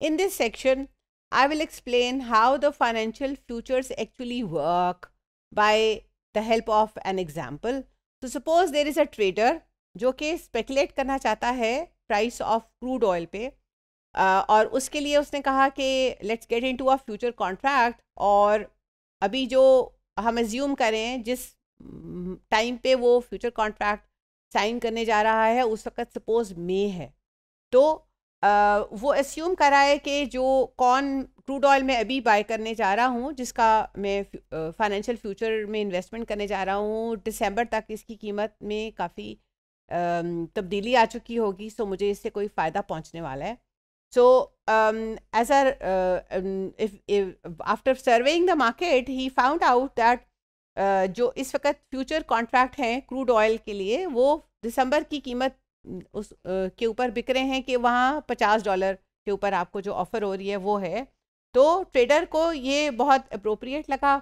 In this section, I will explain how the financial futures actually work by the help of an example. So suppose there is a trader जो कि speculate करना चाहता है price of crude oil पे आ, और उसके लिए उसने कहा कि let's get into a future contract और अभी जो हम एज्यूम करें जिस टाइम पे वो फ्यूचर कॉन्ट्रैक्ट साइन करने जा रहा है उस वक्त सपोज मे है तो वो अस्यूम करा है कि जो कौन क्रूड ऑयल में अभी बाय करने जा रहा हूँ जिसका मैं फाइनेंशियल फ्यूचर में इन्वेस्टमेंट करने जा रहा हूँ दिसंबर तक इसकी कीमत में काफ़ी तब्दीली आ चुकी होगी सो मुझे इससे कोई फ़ायदा पहुँचने वाला है so as as after surveying the market he found out that जो इस वक्त फ्यूचर कॉन्ट्रैक्ट हैं क्रूड ऑयल के लिए वो दिसंबर की कीमत उस के ऊपर बिक रहे हैं कि वहाँ पचास डॉलर के ऊपर आपको जो ऑफ़र हो रही है वो है तो ट्रेडर को ये बहुत अप्रोप्रिएट लगा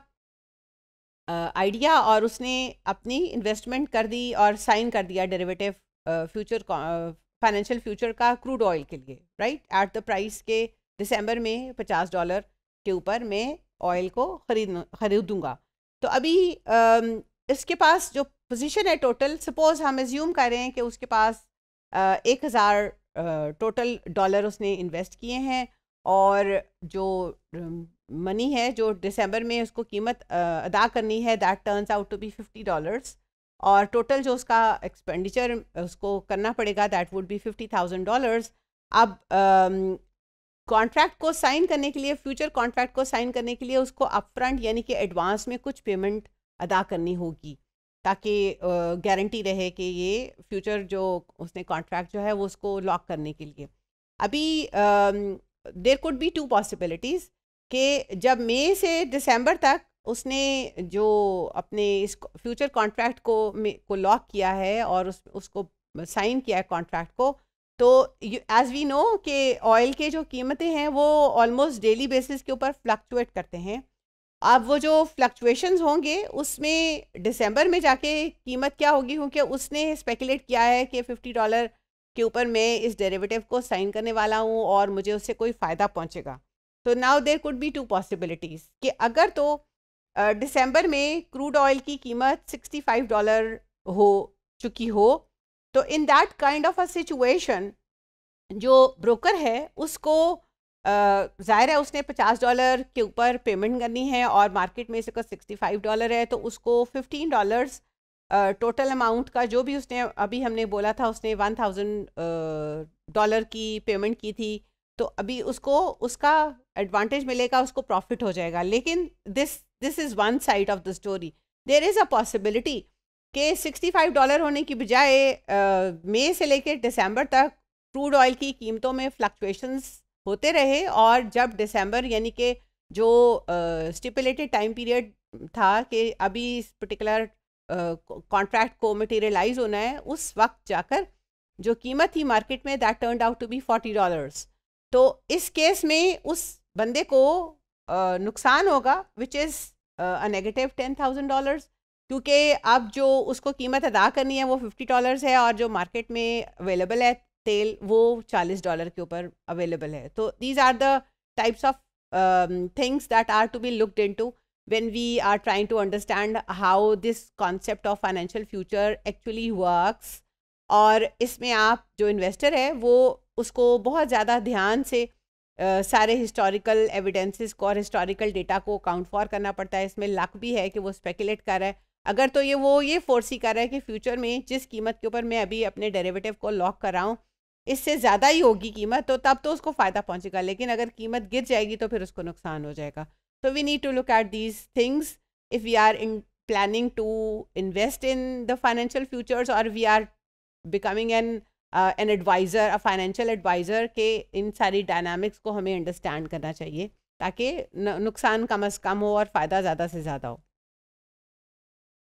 आइडिया और उसने अपनी इन्वेस्टमेंट कर दी और साइन कर दिया डेरिवेटिव फ्यूचर फाइनेंशियल फ्यूचर का क्रूड ऑयल के लिए राइट एट द प्राइस के दिसंबर में पचास डॉलर के ऊपर मैं ऑयल को खरीद खरीदूँगा तो अभी आ, इसके पास जो पोजीशन है टोटल सपोज हम एज्यूम करें कि उसके पास एक हज़ार टोटल डॉलर उसने इन्वेस्ट किए हैं और जो मनी है जो दिसंबर में उसको कीमत अदा करनी है that turns out to be fifty dollars और टोटल जो उसका एक्सपेंडिचर उसको करना पड़ेगा that would be fifty thousand dollars अब कॉन्ट्रैक्ट को साइन करने के लिए फ्यूचर कॉन्ट्रैक्ट को साइन करने के लिए उसको फ्रंट यानी कि एडवांस में कुछ पेमेंट अदा करनी होगी ताकि गारंटी रहे कि ये फ्यूचर जो उसने कॉन्ट्रैक्ट जो है वो उसको लॉक करने के लिए अभी there could be two possibilities कि जब मई से दिसंबर तक उसने जो अपने इस फ्यूचर कॉन्ट्रैक्ट को को लॉक किया है और उस उसको साइन किया है कॉन्ट्रैक्ट को तो एज वी नो कि ऑयल के जो कीमतें हैं वो ऑलमोस्ट डेली बेसिस के ऊपर फ्लक्चुएट करते हैं अब वो जो फ्लक्चुएशंस होंगे उसमें दिसंबर में जाके कीमत क्या होगी क्योंकि उसने स्पेकुलेट किया है कि फिफ्टी डॉलर के ऊपर मैं इस डेरिवेटिव को साइन करने वाला हूँ और मुझे उससे कोई फ़ायदा पहुँचेगा तो now there could be two possibilities कि अगर तो दिसंबर में क्रूड ऑयल की कीमत 65 डॉलर हो चुकी हो तो in that kind of a situation जो ब्रोकर है उसको ज़ाहिर है उसने पचास डॉलर के ऊपर पेमेंट करनी है और मार्केट में इसका सिक्सटी फाइव डॉलर है तो उसको फिफ्टीन डॉलर्स टोटल अमाउंट का जो भी उसने अभी हमने बोला था उसने वन थाउजेंड डॉलर की पेमेंट की थी तो अभी उसको उसका एडवांटेज मिलेगा उसको प्रॉफिट हो जाएगा लेकिन this this is one side of the story there is a possibility कि सिक्सटी फाइव डॉलर होने की बजाय मई से लेकर दिसंबर तक क्रूड ऑयल की कीमतों में फ्लक्चुएशंस होते रहे और जब दिसंबर यानी कि जो स्टिपुलेटेड टाइम पीरियड था कि अभी इस पर्टिकुलर कॉन्ट्रैक्ट को मटेरियलाइज होना है उस वक्त जाकर जो कीमत थी मार्केट में that turn out to be forty dollars तो इस केस में उस बंदे को आ, नुकसान होगा which is a negative ten thousand dollars क्योंकि अब जो उसको कीमत अदा करनी है वो फिफ्टी डॉलर्स है और जो मार्केट में अवेलेबल है तेल वो चालीस डॉलर के ऊपर अवेलेबल है तो these are the types of things that are to be looked into when we are trying to understand how this concept of financial future actually works और इसमें आप जो इन्वेस्टर है वो उसको बहुत ज़्यादा ध्यान से आ, सारे हिस्टोरिकल एविडेंसेस को और हिस्टोरिकल डेटा को काउंट फॉर करना पड़ता है इसमें लक भी है कि वो स्पेकुलेट कर रहा है अगर तो ये वो ये फोर्सी कर रहा है कि फ्यूचर में जिस कीमत के ऊपर मैं अभी अपने डेरिवेटिव को लॉक कर रहा हूँ इससे ज़्यादा ही होगी कीमत तो तब तो उसको फ़ायदा पहुँचेगा लेकिन अगर कीमत गिर जाएगी तो फिर उसको नुकसान हो जाएगा so we need to look at these things if we are in planning to invest in the financial futures और we are becoming an an advisor a financial advisor के इन सारी डायनामिक्स को हमें अंडरस्टैंड करना चाहिए ताकि नुकसान कम अज़ कम हो और फ़ायदा ज़्यादा से ज़्यादा हो